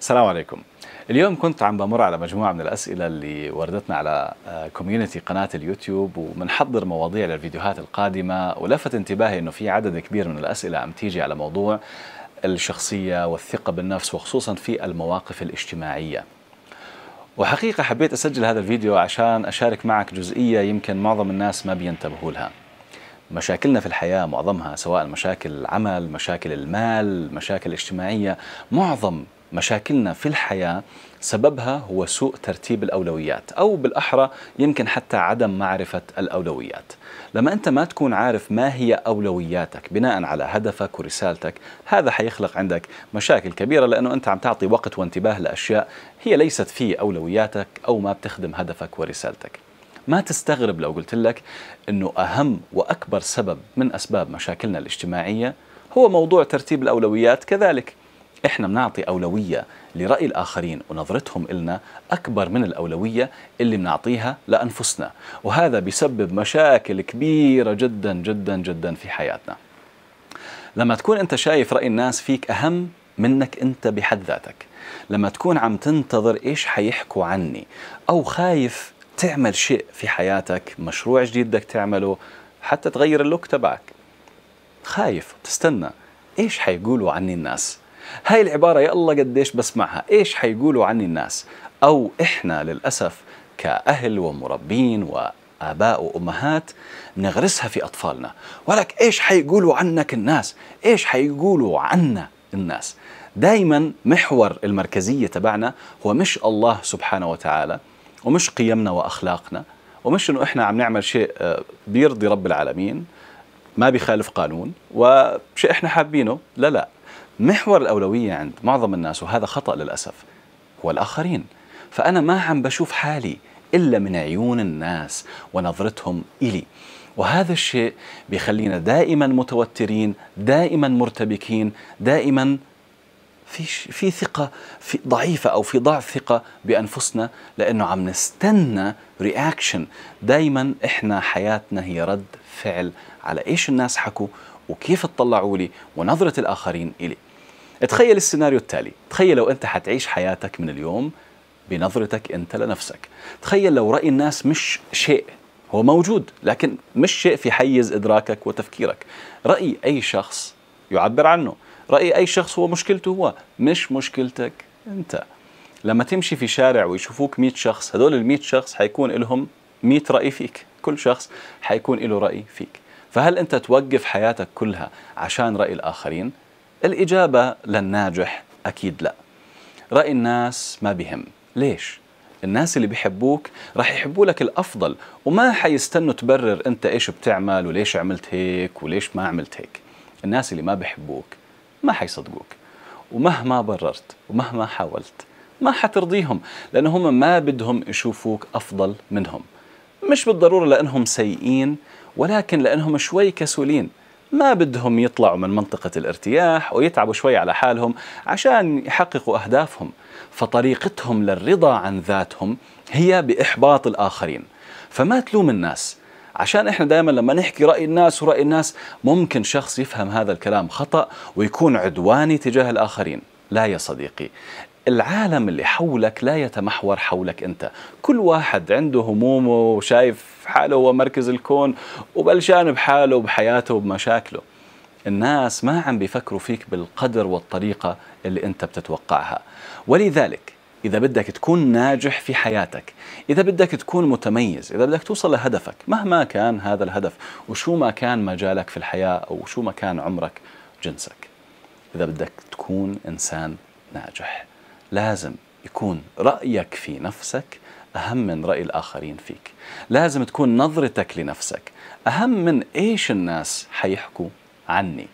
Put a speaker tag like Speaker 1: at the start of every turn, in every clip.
Speaker 1: السلام عليكم اليوم كنت عم بمر على مجموعة من الأسئلة اللي وردتنا على كوميونتي آه، قناة اليوتيوب وبنحضر مواضيع للفيديوهات القادمة ولفت انتباهي أنه في عدد كبير من الأسئلة عم تيجي على موضوع الشخصية والثقة بالنفس وخصوصا في المواقف الاجتماعية وحقيقة حبيت أسجل هذا الفيديو عشان أشارك معك جزئية يمكن معظم الناس ما بينتبهوا لها مشاكلنا في الحياة معظمها سواء مشاكل العمل مشاكل المال مشاكل اجتماعية معظم مشاكلنا في الحياة سببها هو سوء ترتيب الأولويات أو بالأحرى يمكن حتى عدم معرفة الأولويات لما أنت ما تكون عارف ما هي أولوياتك بناء على هدفك ورسالتك هذا حيخلق عندك مشاكل كبيرة لأنه أنت عم تعطي وقت وانتباه لأشياء هي ليست في أولوياتك أو ما بتخدم هدفك ورسالتك ما تستغرب لو قلت لك أنه أهم وأكبر سبب من أسباب مشاكلنا الاجتماعية هو موضوع ترتيب الأولويات كذلك احنا بنعطي اولويه لراي الاخرين ونظرتهم النا اكبر من الاولويه اللي بنعطيها لانفسنا وهذا بيسبب مشاكل كبيره جدا جدا جدا في حياتنا لما تكون انت شايف راي الناس فيك اهم منك انت بحد ذاتك لما تكون عم تنتظر ايش حيحكوا عني او خايف تعمل شيء في حياتك مشروع جديد بدك تعمله حتى تغير اللوك تبعك خايف تستنى ايش حيقولوا عني الناس هاي العبارة يا الله قديش بسمعها إيش حيقولوا عني الناس أو إحنا للأسف كأهل ومربين و آباء وأمهات بنغرسها في أطفالنا ولك إيش حيقولوا عنك الناس إيش حيقولوا عنا الناس دايما محور المركزية تبعنا هو مش الله سبحانه وتعالى ومش قيمنا وأخلاقنا ومش إنه إحنا عم نعمل شيء آه، بيرضي رب العالمين ما بيخالف قانون وشيء إحنا حابينه لا لا محور الأولوية عند معظم الناس وهذا خطأ للأسف هو الآخرين فأنا ما عم بشوف حالي إلا من عيون الناس ونظرتهم إلي وهذا الشيء بيخلينا دائما متوترين دائما مرتبكين دائما في في ثقه في ضعيفه او في ضعف ثقه بانفسنا لانه عم نستنى رياكشن دائما احنا حياتنا هي رد فعل على ايش الناس حكوا وكيف اطلعوا لي ونظره الاخرين الي تخيل السيناريو التالي تخيل لو أنت حتعيش حياتك من اليوم بنظرتك أنت لنفسك تخيل لو رأي الناس مش شيء هو موجود لكن مش شيء في حيز إدراكك وتفكيرك رأي أي شخص يعبر عنه رأي أي شخص هو مشكلته هو مش مشكلتك أنت لما تمشي في شارع ويشوفوك 100 شخص هذول ال 100 شخص حيكون لهم 100 رأي فيك كل شخص حيكون له رأي فيك فهل أنت توقف حياتك كلها عشان رأي الآخرين؟ الإجابة للناجح أكيد لا رأي الناس ما بهم ليش؟ الناس اللي بيحبوك راح يحبوا لك الأفضل وما حيستنوا تبرر أنت إيش بتعمل وليش عملت هيك وليش ما عملت هيك الناس اللي ما بيحبوك ما حيصدقوك ومهما بررت ومهما حاولت ما حترضيهم لأنهم هم ما بدهم يشوفوك أفضل منهم مش بالضرورة لأنهم سيئين ولكن لأنهم شوي كسولين ما بدهم يطلعوا من منطقة الارتياح ويتعبوا شوي على حالهم عشان يحققوا أهدافهم فطريقتهم للرضا عن ذاتهم هي بإحباط الآخرين فما تلوم الناس عشان احنا دائما لما نحكي راي الناس وراي الناس ممكن شخص يفهم هذا الكلام خطا ويكون عدواني تجاه الاخرين لا يا صديقي العالم اللي حولك لا يتمحور حولك انت كل واحد عنده همومه وشايف حاله هو مركز الكون وبلشان بحاله وبحياته وبمشاكله الناس ما عم بيفكروا فيك بالقدر والطريقة اللي انت بتتوقعها ولذلك إذا بدك تكون ناجح في حياتك إذا بدك تكون متميز إذا بدك توصل لهدفك مهما كان هذا الهدف وشو ما كان مجالك في الحياة أو شو ما كان عمرك جنسك إذا بدك تكون إنسان ناجح لازم يكون رأيك في نفسك أهم من رأي الآخرين فيك لازم تكون نظرتك لنفسك أهم من إيش الناس حيحكوا عني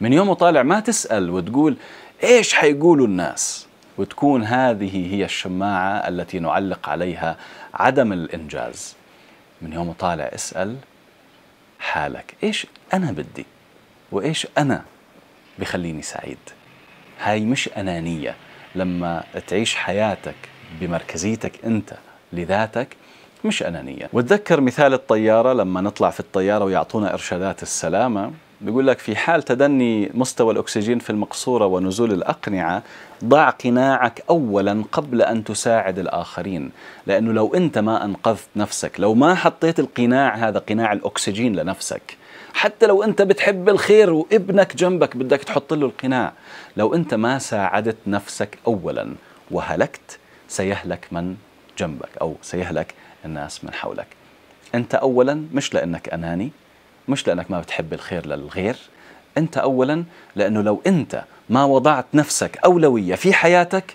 Speaker 1: من يوم وطالع ما تسأل وتقول إيش حيقولوا الناس وتكون هذه هي الشماعة التي نعلق عليها عدم الإنجاز من يوم وطالع اسأل حالك إيش أنا بدي وإيش أنا بخليني سعيد هاي مش أنانية لما تعيش حياتك بمركزيتك أنت لذاتك مش أنانية وتذكر مثال الطيارة لما نطلع في الطيارة ويعطونا إرشادات السلامة بيقول لك في حال تدني مستوى الأكسجين في المقصورة ونزول الأقنعة ضع قناعك أولا قبل أن تساعد الآخرين لأنه لو أنت ما أنقذت نفسك لو ما حطيت القناع هذا قناع الأكسجين لنفسك حتى لو انت بتحب الخير وابنك جنبك بدك تحط له القناع لو انت ما ساعدت نفسك اولا وهلكت سيهلك من جنبك او سيهلك الناس من حولك انت اولا مش لانك اناني مش لانك ما بتحب الخير للغير انت اولا لانه لو انت ما وضعت نفسك اولويه في حياتك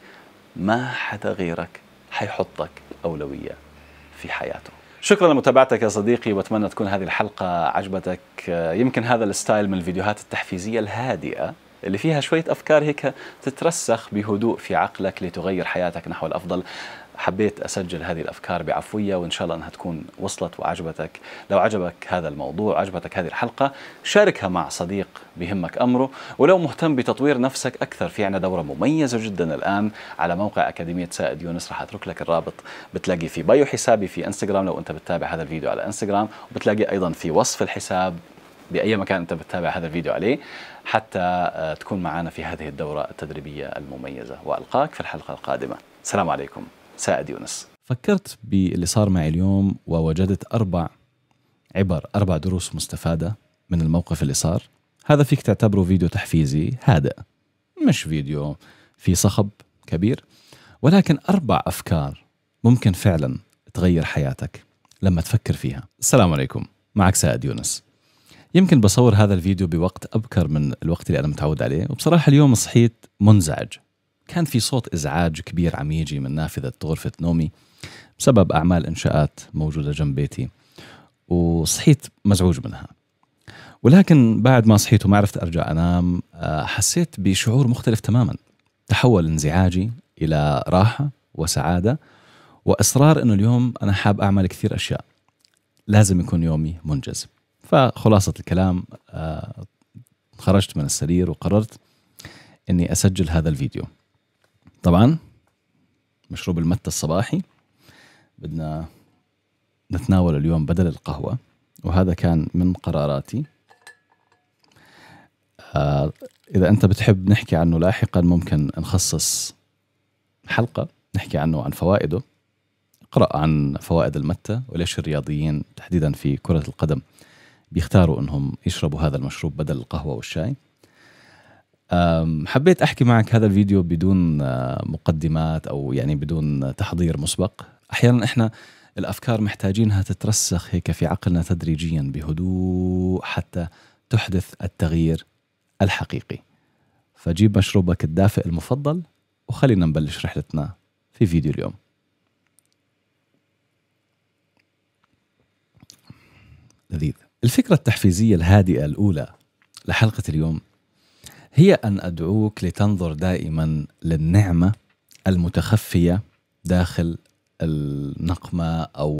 Speaker 1: ما حدا غيرك حيحطك اولويه في حياته شكرا لمتابعتك يا صديقي واتمنى تكون هذه الحلقه عجبتك يمكن هذا الستايل من الفيديوهات التحفيزيه الهادئه اللي فيها شويه افكار هيك تترسخ بهدوء في عقلك لتغير حياتك نحو الافضل حبيت أسجل هذه الأفكار بعفوية وإن شاء الله أنها تكون وصلت وعجبتك لو عجبك هذا الموضوع عجبتك هذه الحلقة شاركها مع صديق بهمك أمره ولو مهتم بتطوير نفسك أكثر في عنا دورة مميزة جدا الآن على موقع أكاديمية سائد يونس راح أترك لك الرابط بتلاقي في بايو حسابي في انستغرام لو أنت بتتابع هذا الفيديو على انستغرام وبتلاقي أيضا في وصف الحساب بأي مكان أنت بتتابع هذا الفيديو عليه حتى آه، تكون معنا في هذه الدورة التدريبية المميزة وألقاك في الحلقة القادمة السلام عليكم سائد يونس فكرت باللي صار معي اليوم ووجدت أربع عبر أربع دروس مستفادة من الموقف اللي صار هذا فيك تعتبره فيديو تحفيزي هادئ مش فيديو في صخب كبير ولكن أربع أفكار ممكن فعلا تغير حياتك لما تفكر فيها السلام عليكم معك سائد يونس يمكن بصور هذا الفيديو بوقت أبكر من الوقت اللي أنا متعود عليه وبصراحة اليوم صحيت منزعج كان في صوت ازعاج كبير عم يجي من نافذه غرفه نومي بسبب اعمال انشاءات موجوده جنب بيتي وصحيت مزعوج منها ولكن بعد ما صحيت وما عرفت ارجع انام آه، حسيت بشعور مختلف تماما تحول انزعاجي الى راحه وسعاده واصرار انه اليوم انا حاب اعمل كثير اشياء لازم يكون يومي منجز فخلاصه الكلام آه، خرجت من السرير وقررت اني اسجل هذا الفيديو طبعا مشروب المتة الصباحي بدنا نتناول اليوم بدل القهوة وهذا كان من قراراتي آه إذا أنت بتحب نحكي عنه لاحقا ممكن نخصص حلقة نحكي عنه عن فوائده اقرأ عن فوائد المتة وليش الرياضيين تحديدا في كرة القدم بيختاروا أنهم يشربوا هذا المشروب بدل القهوة والشاي حبيت احكي معك هذا الفيديو بدون آه، مقدمات او يعني بدون تحضير مسبق احيانا احنا الافكار محتاجينها تترسخ هيك في عقلنا تدريجيا بهدوء حتى تحدث التغيير الحقيقي فجيب مشروبك الدافئ المفضل وخلينا نبلش رحلتنا في فيديو اليوم لذيذ الفكرة التحفيزية الهادئة الأولى لحلقة اليوم هي أن أدعوك لتنظر دائما للنعمة المتخفية داخل النقمة أو